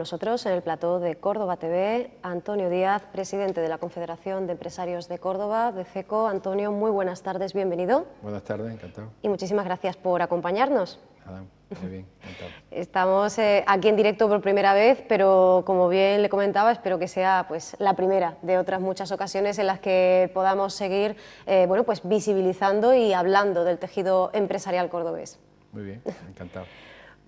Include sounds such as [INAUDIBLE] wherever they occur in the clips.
nosotros en el plató de Córdoba TV Antonio Díaz, presidente de la Confederación de Empresarios de Córdoba, de CECO. Antonio, muy buenas tardes, bienvenido. Buenas tardes, encantado. Y muchísimas gracias por acompañarnos. muy bien, encantado. [LAUGHS] Estamos eh, aquí en directo por primera vez, pero como bien le comentaba, espero que sea pues, la primera de otras muchas ocasiones en las que podamos seguir eh, bueno, pues, visibilizando y hablando del tejido empresarial cordobés. Muy bien, encantado.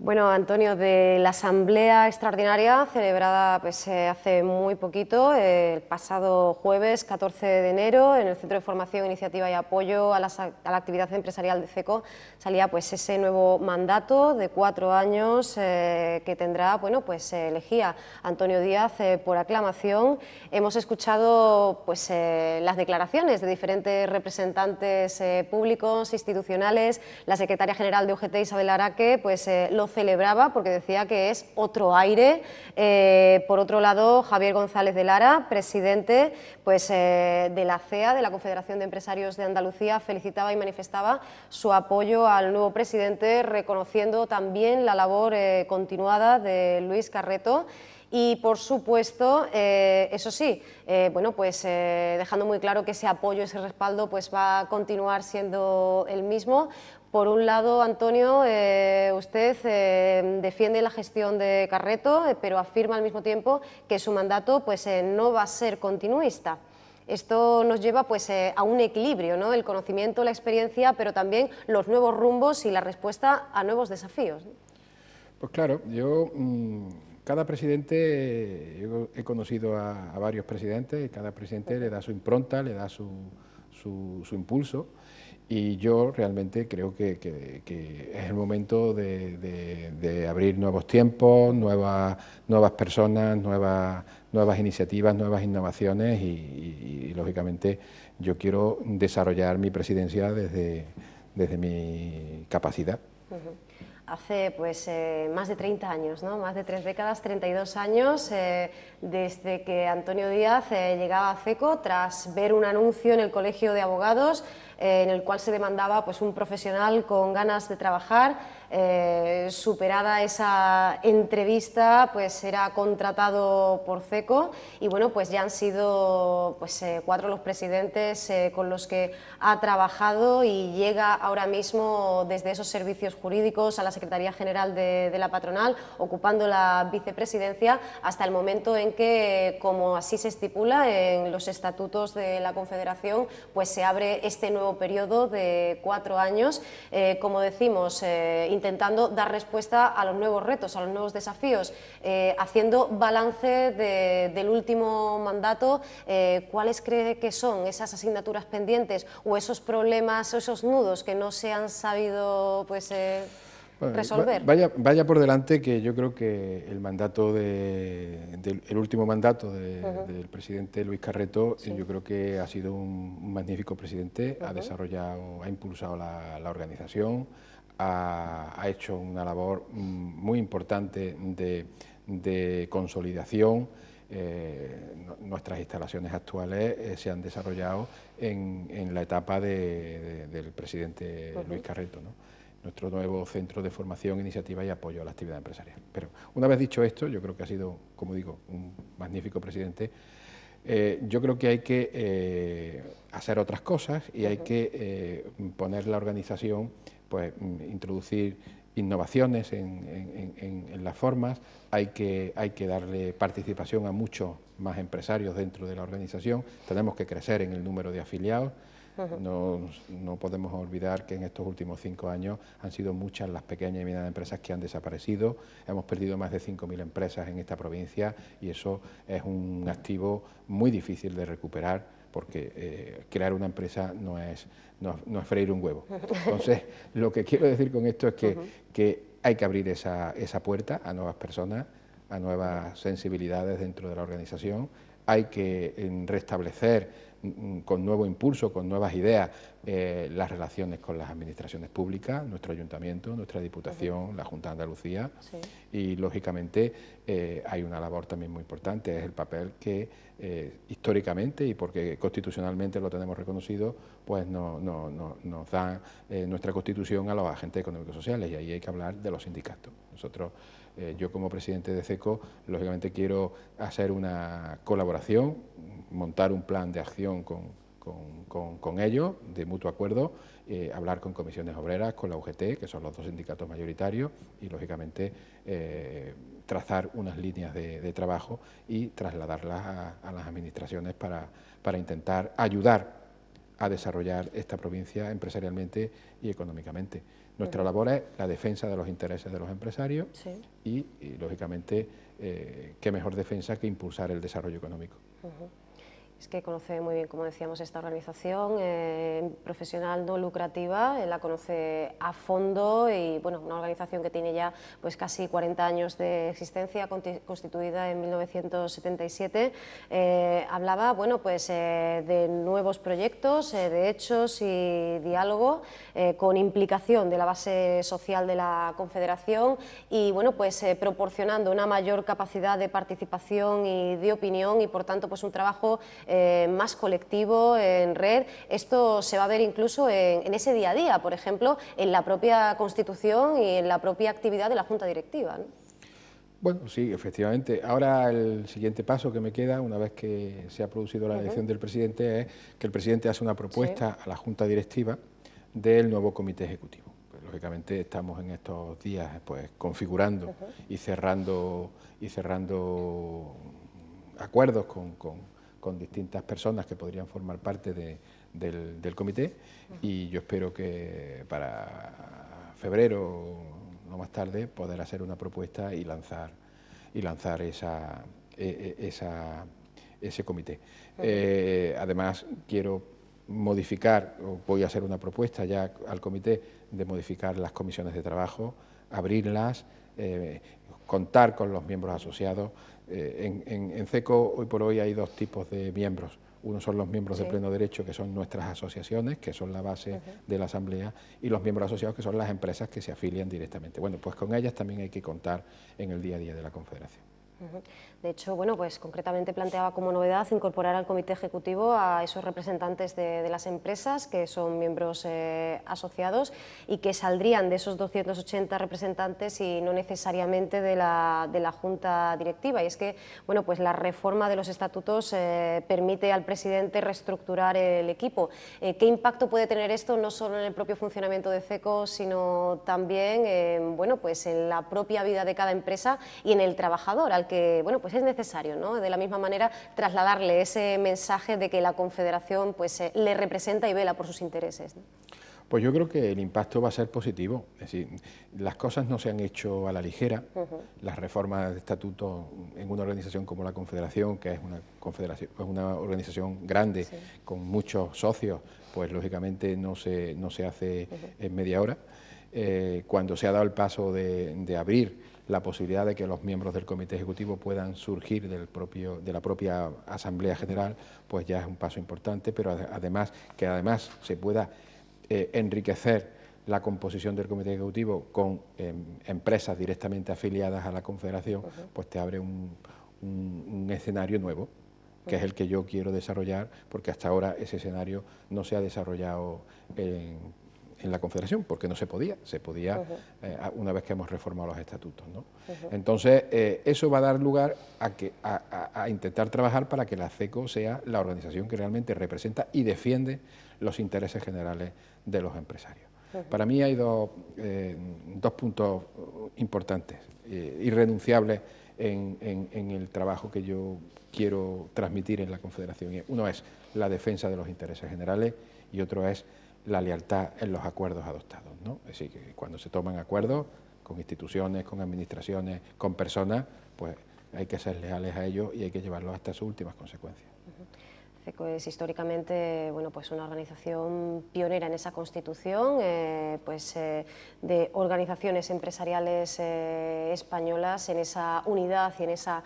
Bueno, Antonio, de la Asamblea Extraordinaria celebrada pues, eh, hace muy poquito, el pasado jueves 14 de enero, en el Centro de Formación, Iniciativa y Apoyo a la, Actividad Empresarial de CECO, salía pues, ese nuevo mandato de cuatro años eh, que tendrá, bueno, pues eh, elegía Antonio Díaz por aclamación. Hemos escuchado pues, las declaraciones de diferentes representantes públicos, institucionales, la secretaria general de UGT, Isabel Araque, pues lo celebraba porque decía que es otro aire. Eh, por otro lado, Javier González de Lara, presidente pues, eh, de la CEA, de la Confederación de Empresarios de Andalucía, felicitaba y manifestaba su apoyo al nuevo presidente, reconociendo también la labor eh, continuada de Luis Carreto y, por supuesto, eh, eso sí, eh, bueno, pues eh, dejando muy claro que ese apoyo, ese respaldo, pues va a continuar siendo el mismo. Por un lado, Antonio, usted defiende la gestión de Carreto, pero afirma al mismo tiempo que su mandato pues, no va a ser continuista. Esto nos lleva pues, a un equilibrio, ¿no? el conocimiento, la experiencia, pero también los nuevos rumbos y la respuesta a nuevos desafíos. Pues claro, yo mm, cada presidente, yo he conocido a, varios presidentes, y cada presidente le da su impronta, le da su, impulso y yo realmente creo que, es el momento de, abrir nuevos tiempos, nuevas, personas, nuevas, iniciativas, nuevas innovaciones y, lógicamente yo quiero desarrollar mi presidencia desde mi capacidad. Hace pues eh, más de 30 años, ¿no? más de tres décadas, 32 años, eh, desde que Antonio Díaz eh, llegaba a CECO tras ver un anuncio en el Colegio de Abogados en el cual se demandaba pues, un profesional con ganas de trabajar eh, superada esa entrevista, pues era contratado por CECO y bueno, pues ya han sido pues, eh, cuatro los presidentes eh, con los que ha trabajado y llega ahora mismo desde esos servicios jurídicos a la Secretaría General de, de la Patronal, ocupando la vicepresidencia hasta el momento en que, como así se estipula en los estatutos de la Confederación, pues se abre este nuevo periodo de cuatro años. como decimos, intentando dar respuesta a los nuevos retos, a los nuevos desafíos, eh, haciendo balance del último mandato, eh, ¿cuáles cree que son esas asignaturas pendientes o esos problemas o esos nudos que no se han sabido pues, eh, resolver? Vaya, vaya por delante que yo creo que el mandato de, del último mandato del presidente Luis Carreto, yo creo que ha sido un magnífico presidente, ha desarrollado, ha impulsado la, la organización ha, hecho una labor mm, muy importante de, consolidación. Eh, nuestras instalaciones actuales eh, se han desarrollado en, la etapa del presidente Luis Carreto, nuestro nuevo centro de formación, iniciativa y apoyo a la actividad empresarial. Pero una vez dicho esto, yo creo que ha sido, como digo, un magnífico presidente. Eh, yo creo que hay que hacer otras cosas y hay que poner la organización pues, mm, introducir innovaciones en, las formas, hay que, hay que darle participación a muchos más empresarios dentro de la organización, tenemos que crecer en el número de afiliados, no, no, podemos olvidar que en estos últimos cinco años han sido muchas las pequeñas y medianas empresas que han desaparecido. Hemos perdido más de 5.000 empresas en esta provincia y eso es un activo muy difícil de recuperar porque eh, crear una empresa no es, no, es freír un huevo. Entonces, [LAUGHS] lo que quiero decir con esto es que, hay que abrir esa, esa, puerta a nuevas personas, a nuevas sensibilidades dentro de la organización, hay que restablecer Mm, con nuevo impulso, con nuevas ideas, eh, las relaciones con las administraciones públicas, nuestro ayuntamiento, nuestra diputación, la Junta de Andalucía. Y lógicamente eh, hay una labor también muy importante, es el papel que eh, históricamente y porque constitucionalmente lo tenemos reconocido, pues nos da nuestra constitución a los agentes económicos sociales y ahí hay que hablar de los sindicatos. Nosotros eh, yo como presidente de CECO, lógicamente quiero hacer una colaboración, montar un plan de acción con, ellos, de mutuo acuerdo, eh, hablar con comisiones obreras, con la UGT, que son los dos sindicatos mayoritarios, y lógicamente eh, trazar unas líneas de, trabajo y trasladarlas a, las administraciones para, para intentar ayudar a desarrollar esta provincia empresarialmente y económicamente. Nuestra labor es la defensa de los intereses de los empresarios y, lógicamente, eh, qué mejor defensa que impulsar el desarrollo económico es que conoce muy bien, como decíamos, esta organización eh, profesional no lucrativa, eh, la conoce a fondo y bueno, una organización que tiene ya pues casi 40 años de existencia, constituida en 1977. Eh, hablaba bueno, pues, de nuevos proyectos, de hechos y diálogo con implicación de la base social de la Confederación y bueno, pues proporcionando una mayor capacidad de participación y de opinión y por tanto pues un trabajo eh, más colectivo, en red. Esto se va a ver incluso en, ese día a día, por ejemplo, en la propia Constitución y en la propia actividad de la Junta Directiva. Bueno, sí, efectivamente. Ahora el siguiente paso que me queda, una vez que se ha producido la elección del presidente, es que el presidente hace una propuesta a la Junta Directiva del nuevo Comité Ejecutivo. Pues, lógicamente estamos en estos días pues, configurando y cerrando y cerrando acuerdos con con distintas personas que podrían formar parte del, comité y yo espero que para febrero no más tarde poder hacer una propuesta y lanzar y lanzar esa, e, e, ese comité. Eh, además quiero modificar, voy a hacer una propuesta ya al comité de modificar las comisiones de trabajo, abrirlas, eh, contar con los miembros asociados, eh, en, CECO hoy por hoy hay dos tipos de miembros. Uno son los miembros de pleno derecho, que son nuestras asociaciones, que son la base de la Asamblea, y los miembros asociados, que son las empresas que se afilian directamente. Bueno, pues con ellas también hay que contar en el día a día de la Confederación. De hecho, bueno, pues concretamente planteaba como novedad incorporar al comité ejecutivo a esos representantes de, las empresas que son miembros eh, asociados y que saldrían de esos 280 representantes y no necesariamente de la, de la junta directiva. Y es que, bueno, pues la reforma de los estatutos eh, permite al presidente reestructurar el equipo. Eh, ¿Qué impacto puede tener esto no solo en el propio funcionamiento de CECO, sino también, bueno, pues en la propia vida de cada empresa y en el trabajador al que que, bueno, pues es necesario, ¿no? De la misma manera, trasladarle ese mensaje de que la Confederación, pues, eh, le representa y vela por sus intereses. Pues yo creo que el impacto va a ser positivo. Es decir, las cosas no se han hecho a la ligera. Las reformas de estatuto en una organización como la Confederación, que es una, confederación, una organización grande, con muchos socios, pues lógicamente no se, no se hace en media hora. Eh, cuando se ha dado el paso de abrir la posibilidad de que los miembros del Comité Ejecutivo puedan surgir del propio, de la propia Asamblea General, pues ya es un paso importante, pero además que además se pueda eh, enriquecer la composición del Comité Ejecutivo con em, empresas directamente afiliadas a la Confederación, pues te abre un, un escenario nuevo que es el que yo quiero desarrollar, porque hasta ahora ese escenario no se ha desarrollado en en la Confederación, porque no se podía, se podía eh, una vez que hemos reformado los estatutos. Entonces, eh, eso va a dar lugar a, que, a, intentar trabajar para que la CECO sea la organización que realmente representa y defiende los intereses generales de los empresarios. Para mí hay dos, eh, dos puntos importantes, irrenunciables en, en el trabajo que yo quiero transmitir en la Confederación. Uno es la defensa de los intereses generales y otro es la lealtad en los acuerdos adoptados. ¿no? Es decir, que cuando se toman acuerdos con instituciones, con administraciones, con personas, pues hay que ser leales a ellos y hay que llevarlos hasta sus últimas consecuencias. FECO es históricamente bueno, pues una organización pionera en esa constitución eh, pues, eh, de organizaciones empresariales eh, españolas en esa unidad y en esa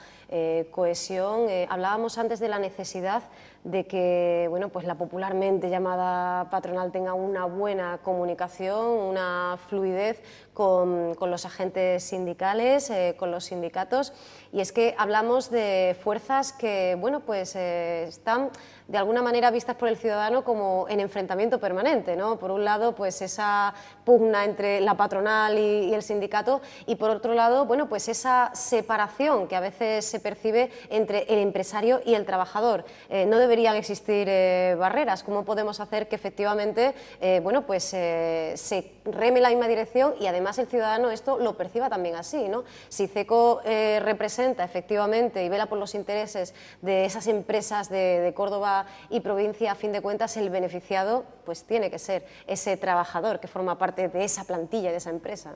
cohesión. hablábamos antes de la necesidad de que bueno, pues la popularmente llamada patronal tenga una buena comunicación, una fluidez con, los agentes sindicales, eh, con los sindicatos. Y es que hablamos de fuerzas que bueno, pues, eh, están de alguna manera vistas por el ciudadano como en enfrentamiento permanente, ¿no? Por un lado, pues esa pugna entre la patronal y, el sindicato y por otro lado, bueno, pues esa separación que a veces se percibe entre el empresario y el trabajador. Eh, no deberían existir eh, barreras. ¿Cómo podemos hacer que efectivamente, eh, bueno, pues se reme la misma dirección y además el ciudadano esto lo perciba también así, ¿no? Si CECO representa efectivamente y vela por los intereses de esas empresas de Córdoba y provincia, a fin de cuentas, el beneficiado pues tiene que ser ese trabajador que forma parte de esa plantilla, de esa empresa.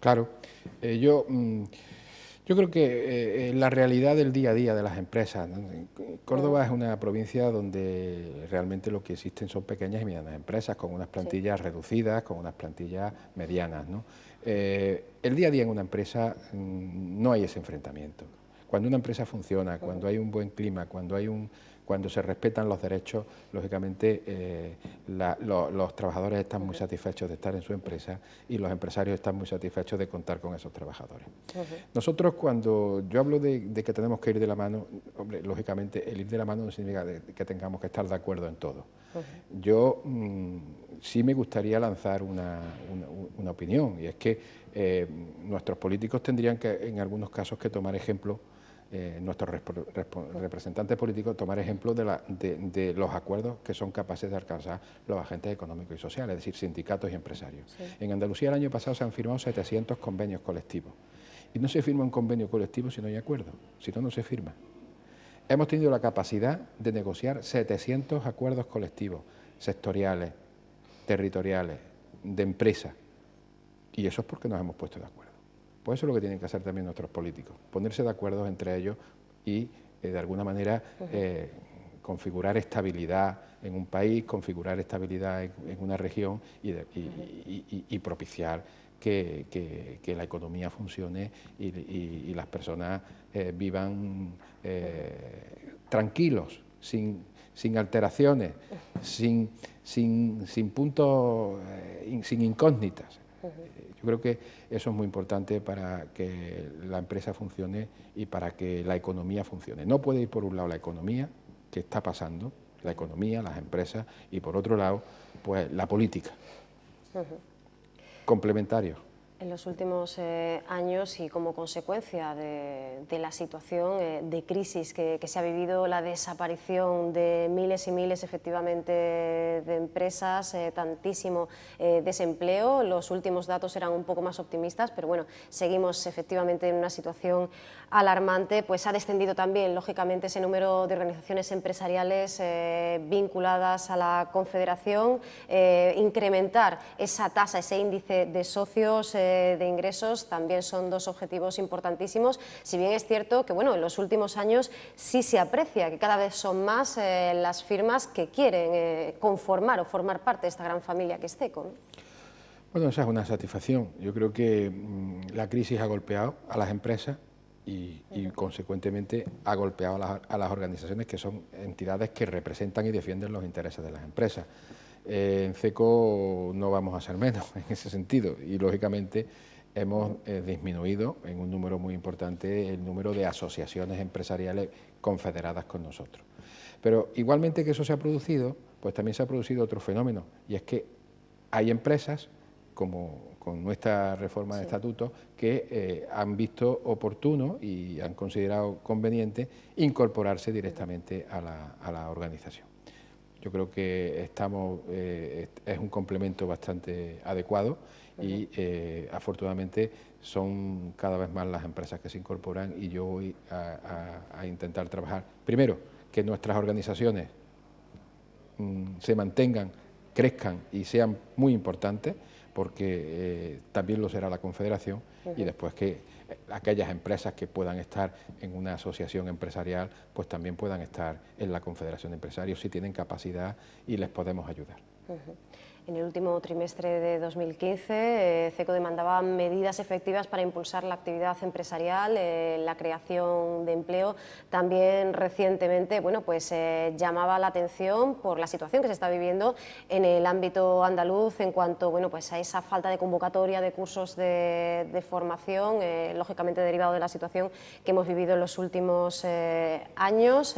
Claro, eh, yo... Mm, yo creo que eh, eh, la realidad del día a día de las empresas. Córdoba es una provincia donde realmente lo que existen son pequeñas y medianas empresas, con unas plantillas reducidas, con unas plantillas medianas. el día a día en una empresa mm, no hay ese enfrentamiento. Cuando una empresa funciona, cuando hay un buen clima, cuando hay un, cuando se respetan los derechos, lógicamente eh, los trabajadores están muy satisfechos de estar en su empresa y los empresarios están muy satisfechos de contar con esos trabajadores. Nosotros cuando yo hablo de, que tenemos que ir de la mano, lógicamente el ir de la mano no significa que tengamos que estar de acuerdo en todo. Yo mm, sí me gustaría lanzar una, opinión y es que eh, nuestros políticos tendrían que en algunos casos que tomar ejemplo eh, nuestros representantes políticos tomar ejemplo de, los acuerdos que son capaces de alcanzar los agentes económicos y sociales, es decir, sindicatos y empresarios. En Andalucía el año pasado se han firmado 700 convenios colectivos. Y no se firma un convenio colectivo si no hay acuerdo, si no, no se firma. Hemos tenido la capacidad de negociar 700 acuerdos colectivos, sectoriales, territoriales, de empresa. Y eso es porque nos hemos puesto de acuerdo. Pues eso es lo que tienen que hacer también nuestros políticos, ponerse de acuerdo entre ellos y eh, de alguna manera eh, configurar estabilidad en un país, configurar estabilidad en, una región y, propiciar que, la economía funcione y, las personas eh, vivan tranquilos, sin, alteraciones, sin, sin puntos, sin incógnitas. Eh, yo creo que eso es muy importante para que la empresa funcione y para que la economía funcione. No puede ir por un lado la economía, que está pasando, la economía, las empresas, y por otro lado, pues la política. Complementarios. Complementario en los últimos eh, años y como consecuencia de, la situación eh, de crisis que, se ha vivido, la desaparición de miles y miles efectivamente de empresas, eh, tantísimo desempleo. Los últimos datos eran un poco más optimistas, pero bueno, seguimos efectivamente en una situación alarmante. Pues ha descendido también, lógicamente, ese número de organizaciones empresariales vinculadas a la Confederación. incrementar esa tasa, ese índice de socios de ingresos también son dos objetivos importantísimos, si bien es cierto que bueno, en los últimos años sí se aprecia que cada vez son más eh, las firmas que quieren eh, conformar o formar parte de esta gran familia que es CECO. Bueno, esa es una satisfacción. Yo creo que mm, la crisis ha golpeado a las empresas y, consecuentemente ha golpeado a las organizaciones que son entidades que representan y defienden los intereses de las empresas en CECO no vamos a ser menos [LAUGHS] en ese sentido y lógicamente hemos eh, disminuido en un número muy importante el número de asociaciones empresariales confederadas con nosotros. Pero igualmente que eso se ha producido, pues también se ha producido otro fenómeno y es que hay empresas como con nuestra reforma de estatuto que eh, han visto oportuno y han considerado conveniente incorporarse directamente a la organización yo creo que estamos, eh, es un complemento bastante adecuado y eh, afortunadamente son cada vez más las empresas que se incorporan y yo voy a, intentar trabajar, primero, que nuestras organizaciones mm, se mantengan, crezcan y sean muy importantes, porque eh, también lo será la Confederación, y después que aquellas empresas que puedan estar en una asociación empresarial, pues también puedan estar en la Confederación de Empresarios si tienen capacidad y les podemos ayudar. En el último trimestre de 2015, eh, CECO demandaba medidas efectivas para impulsar la actividad empresarial, eh, la creación de empleo. También recientemente bueno, pues, eh, llamaba la atención por la situación que se está viviendo en el ámbito andaluz en cuanto bueno, pues, a esa falta de convocatoria de cursos de, de formación, lógicamente derivado de la situación que hemos vivido en los últimos años.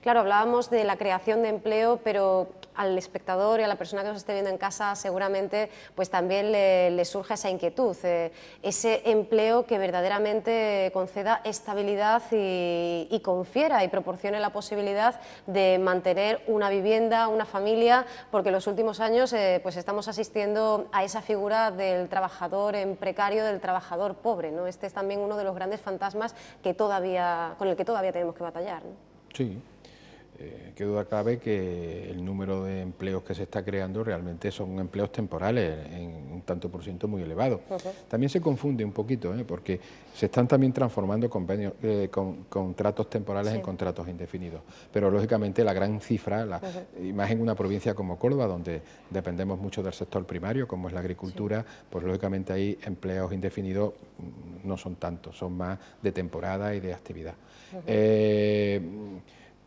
claro, hablábamos de la creación de empleo, pero al espectador y a la persona que nos esté viendo en casa, seguramente pues también le, surge esa inquietud, eh, ese empleo que verdaderamente conceda estabilidad y, confiera y proporcione la posibilidad de mantener una vivienda, una familia, porque los últimos años eh, pues estamos asistiendo a esa figura del trabajador en precario, del trabajador pobre, ¿no? Este es también uno de los grandes fantasmas que todavía, con el que todavía tenemos que batallar. Sí, eh, qué duda cabe que el número de empleos que se está creando realmente son empleos temporales, en un tanto por ciento muy elevado. También se confunde un poquito, ¿eh? porque se están también transformando convenios, eh, con, contratos temporales en contratos indefinidos. Pero lógicamente la gran cifra, la, una provincia como Córdoba, donde dependemos mucho del sector primario, como es la agricultura, pues lógicamente ahí empleos indefinidos no son tantos, son más de temporada y de actividad.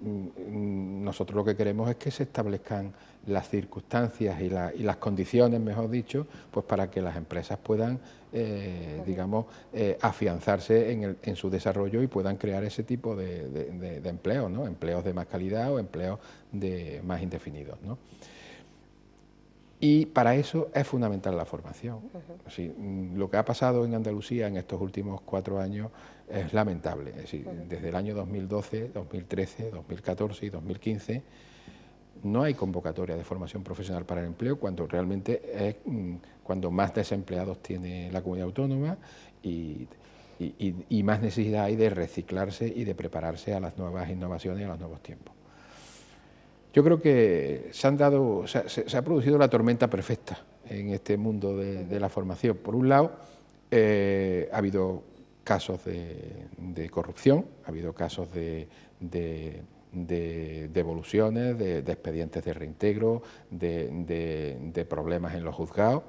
Mm, nosotros lo que queremos es que se establezcan las circunstancias y, las condiciones, mejor dicho, pues para que las empresas puedan, eh, digamos, eh, afianzarse en, su desarrollo y puedan crear ese tipo de, empleos, empleos de más calidad o empleos de más indefinidos. Y para eso es fundamental la formación. Mm, lo que ha pasado en Andalucía en estos últimos cuatro años es lamentable. desde el año 2012, 2013, 2014 y 2015 no hay convocatoria de formación profesional para el empleo cuando realmente es mm, cuando más desempleados tiene la comunidad autónoma y, más necesidad hay de reciclarse y de prepararse a las nuevas innovaciones y a los nuevos tiempos. Yo creo que se, han dado, se, ha producido la tormenta perfecta en este mundo de, la formación. Por un lado, eh, ha habido casos de, corrupción, ha habido casos de, devoluciones, de, expedientes de reintegro, de, problemas en los juzgados,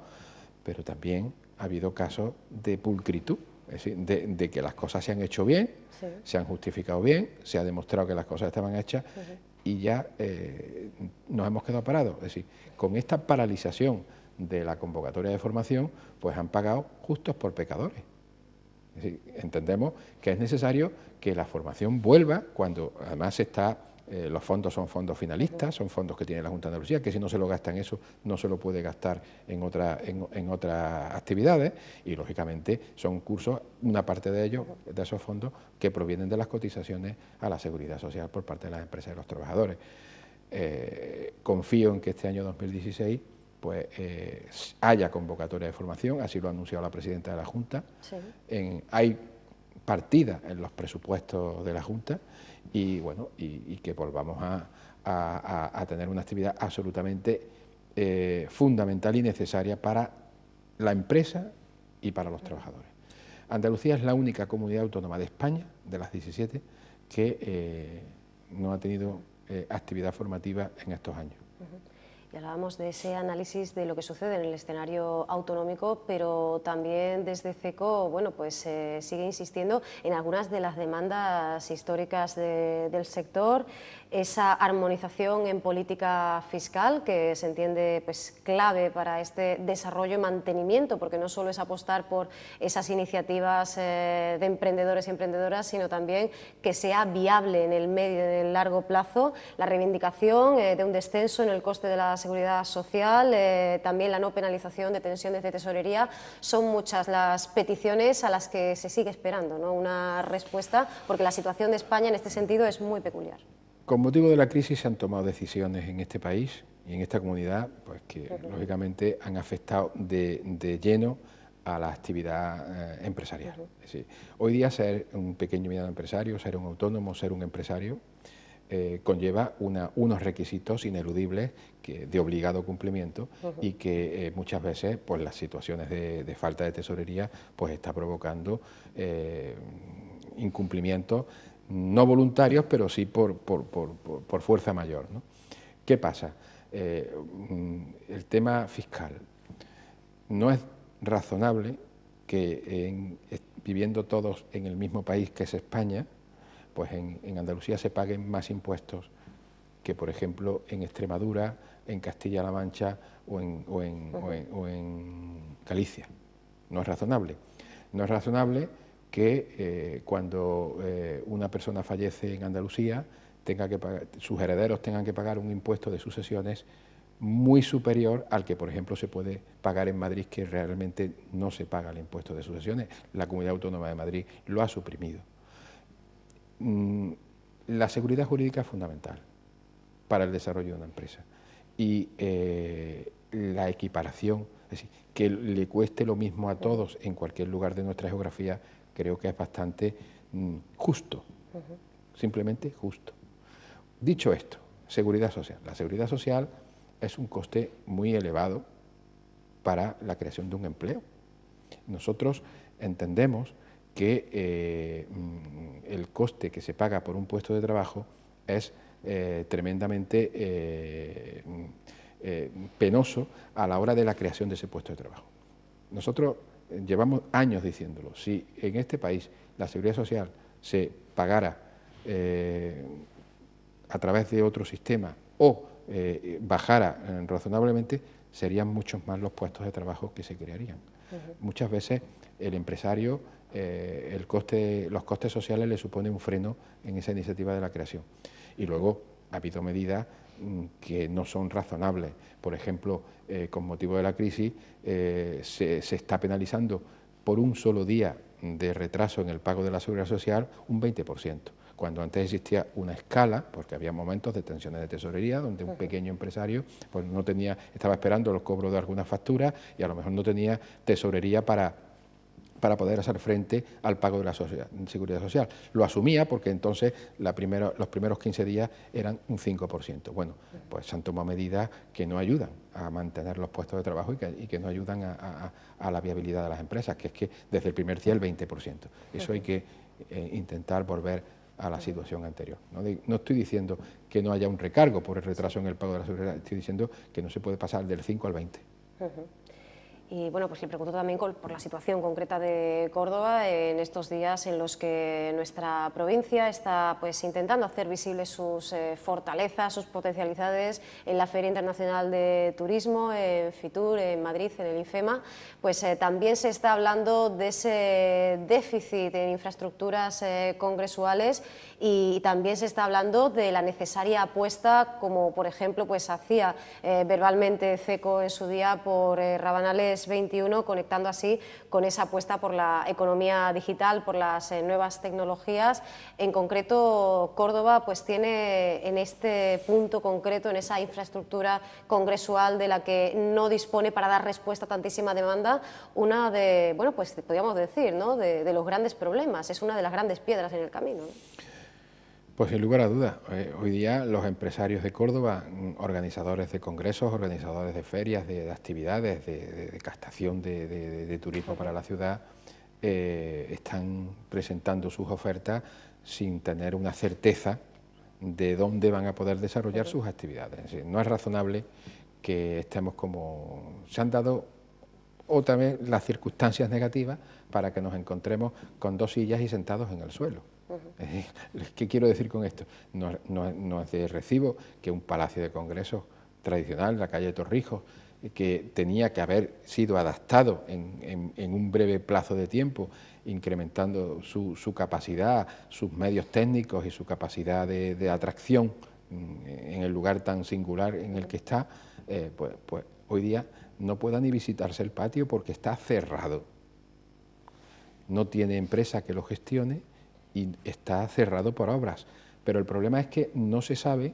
pero también ha habido casos de pulcritud, es decir, de, que las cosas se han hecho bien, se han justificado bien, se ha demostrado que las cosas estaban hechas y ya eh, nos hemos quedado parados. Es decir, con esta paralización de la convocatoria de formación, pues han pagado justos por pecadores entendemos que es necesario que la formación vuelva cuando además está eh, los fondos son fondos finalistas, son fondos que tiene la Junta de Andalucía, que si no se lo gasta en eso, no se lo puede gastar en, otra, en, otras actividades, y lógicamente son cursos, una parte de ellos, de esos fondos, que provienen de las cotizaciones a la seguridad social por parte de las empresas y los trabajadores. Eh, confío en que este año 2016 pues eh, haya convocatoria de formación, así lo ha anunciado la presidenta de la Junta. hay partida en los presupuestos de la Junta y bueno, y, que volvamos a, tener una actividad absolutamente eh, fundamental y necesaria para la empresa y para los trabajadores. Andalucía es la única comunidad autónoma de España, de las 17, que eh, no ha tenido actividad formativa en estos años hablamos de ese análisis de lo que sucede en el escenario autonómico, pero también desde CECO bueno, pues, eh, sigue insistiendo en algunas de las demandas históricas del sector esa armonización en política fiscal que se entiende pues, clave para este desarrollo y mantenimiento, porque no solo es apostar por esas iniciativas eh, de emprendedores y emprendedoras, sino también que sea viable en el medio y en el largo plazo la reivindicación eh, de un descenso en el coste de la seguridad social, eh, también la no penalización de tensiones de tesorería. Son muchas las peticiones a las que se sigue esperando ¿no? una respuesta, porque la situación de España en este sentido es muy peculiar. Con motivo de la crisis se han tomado decisiones en este país y en esta comunidad pues que lógicamente han afectado de, lleno a la actividad eh, empresarial. hoy día ser un pequeño y mediano empresario, ser un autónomo, ser un empresario, eh, conlleva unos requisitos ineludibles de obligado cumplimiento y que eh, muchas veces pues, las situaciones de, falta de tesorería pues, está provocando eh, incumplimientos no voluntarios, pero sí por, por, por, fuerza mayor. ¿Qué pasa? Eh, mm, el tema fiscal. No es razonable que en, viviendo todos en el mismo país que es España, pues en, Andalucía se paguen más impuestos que, por ejemplo, en Extremadura, en Castilla-La Mancha o en, o, en, o en Galicia. No es razonable. No es razonable que eh, cuando eh, una persona fallece en Andalucía, sus herederos tengan que pagar un impuesto de sucesiones muy superior al que, por ejemplo, se puede pagar en Madrid, que realmente no se paga el impuesto de sucesiones. La Comunidad Autónoma de Madrid lo ha suprimido. Mm, la seguridad jurídica es fundamental para el desarrollo de una empresa y eh, la equiparación, es decir, que le cueste lo mismo a todos en cualquier lugar de nuestra geografía creo que es bastante mm, justo, simplemente justo. Dicho esto, seguridad social. La seguridad social es un coste muy elevado para la creación de un empleo. Nosotros entendemos que eh, mm, el coste que se paga por un puesto de trabajo es eh, tremendamente eh, mm, penoso a la hora de la creación de ese puesto de trabajo. Nosotros llevamos años diciéndolo, si en este país la seguridad social se pagara eh, a través de otro sistema o eh, bajara eh, razonablemente, serían muchos más los puestos de trabajo que se crearían. Muchas veces el empresario, los costes sociales le suponen un freno en esa iniciativa de la creación. Y luego ha habido medida. Mm, que no son razonables. Por ejemplo, eh, con motivo de la crisis eh, se, se, está penalizando por un solo día de retraso en el pago de la seguridad social un 20%, cuando antes existía una escala, porque había momentos de tensiones de tesorería donde un pequeño empresario pues, no tenía, estaba esperando los cobros de algunas facturas y a lo mejor no tenía tesorería para para poder hacer frente al pago de la seguridad social. Lo asumía porque entonces los primeros 15 días eran un 5%. Bueno, pues se han tomado medidas que no ayudan a mantener los puestos de trabajo y que, no ayudan a, la viabilidad de las empresas, que es que desde el primer día el 20%. Eso hay que eh, intentar volver a la situación anterior. ¿no? estoy diciendo que no haya un recargo por el retraso en el pago de la seguridad, estoy diciendo que no se puede pasar del 5 al 20. Y bueno, pues le pregunto también por la situación concreta de Córdoba en estos días en los que nuestra provincia está pues intentando hacer visibles sus eh, fortalezas, sus potencialidades en la Feria Internacional de Turismo, en FITUR, en Madrid, en el IFEMA. Pues eh, también se está hablando de ese déficit en infraestructuras eh, congresuales y también se está hablando de la necesaria apuesta, como por ejemplo pues hacía verbalmente Ceco en su día por Rabanales 21 conectando así con esa apuesta por la economía digital, por las eh, nuevas tecnologías. En concreto, Córdoba pues tiene en este punto concreto, en esa infraestructura congresual de la que no dispone para dar respuesta a tantísima demanda, una de, bueno, pues podríamos decir, ¿no? de, los grandes problemas, es una de las grandes piedras en el camino. Pues sin lugar a dudas, eh, hoy día los empresarios de Córdoba, mm, organizadores de congresos, organizadores de ferias, de, actividades, de, de, de de, turismo para la ciudad, eh, están presentando sus ofertas sin tener una certeza de dónde van a poder desarrollar sus actividades. no es razonable que estemos como... Se han dado otra vez las circunstancias negativas para que nos encontremos con dos sillas y sentados en el suelo. ¿Qué quiero decir con esto? No, no, es de recibo que un palacio de congresos tradicional, la calle Torrijos, que tenía que haber sido adaptado en, un breve plazo de tiempo, incrementando su, capacidad, sus medios técnicos y su capacidad de, atracción mm, en el lugar tan singular en el que está, eh, pues, pues hoy día no pueda ni visitarse el patio porque está cerrado. No tiene empresa que lo gestione y está cerrado por obras. Pero el problema es que no se sabe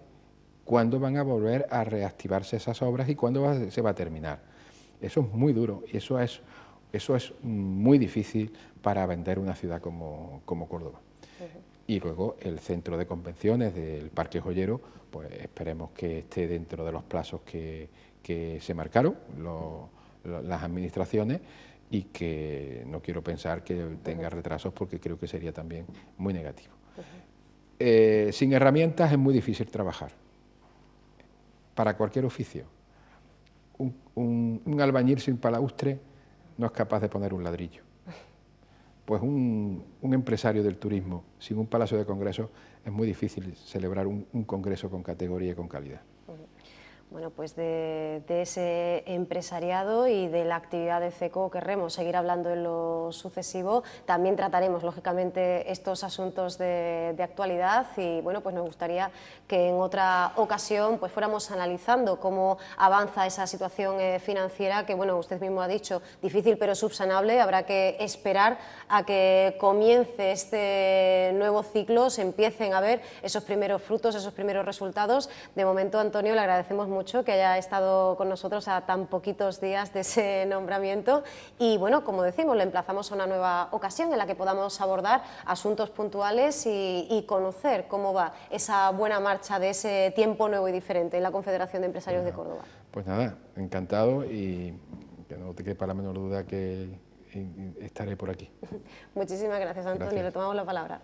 cuándo van a volver a reactivarse esas obras y cuándo se va a terminar. Eso es muy duro y eso es, eso es muy difícil para vender una ciudad como, Córdoba. Y luego el centro de convenciones del Parque Joyero, pues esperemos que esté dentro de los plazos que, que se marcaron las administraciones y que no quiero pensar que tenga retrasos porque creo que sería también muy negativo. Eh, sin herramientas es muy difícil trabajar, para cualquier oficio. Un, albañil sin palaustre no es capaz de poner un ladrillo. Pues un, empresario del turismo sin un palacio de congreso es muy difícil celebrar un congreso con categoría y con calidad bueno, pues de, ese empresariado y de la actividad de CECO querremos seguir hablando en lo sucesivo. También trataremos, lógicamente, estos asuntos de, actualidad y bueno, pues nos gustaría que en otra ocasión pues fuéramos analizando cómo avanza esa situación eh, financiera que, bueno, usted mismo ha dicho, difícil pero subsanable. Habrá que esperar a que comience este nuevo ciclo, se empiecen a ver esos primeros frutos, esos primeros resultados. De momento, Antonio, le agradecemos mucho que haya estado con nosotros a tan poquitos días de ese [LAUGHS] nombramiento y bueno, como decimos, le emplazamos a una nueva ocasión en la que podamos abordar asuntos puntuales y, conocer cómo va esa buena marcha de ese tiempo nuevo y diferente en la Confederación de Empresarios de pues Córdoba. Pues nada, encantado y que no te quepa la menor duda que estaré por aquí. [LAUGHS] Muchísimas gracias, Antonio. Le tomamos la palabra.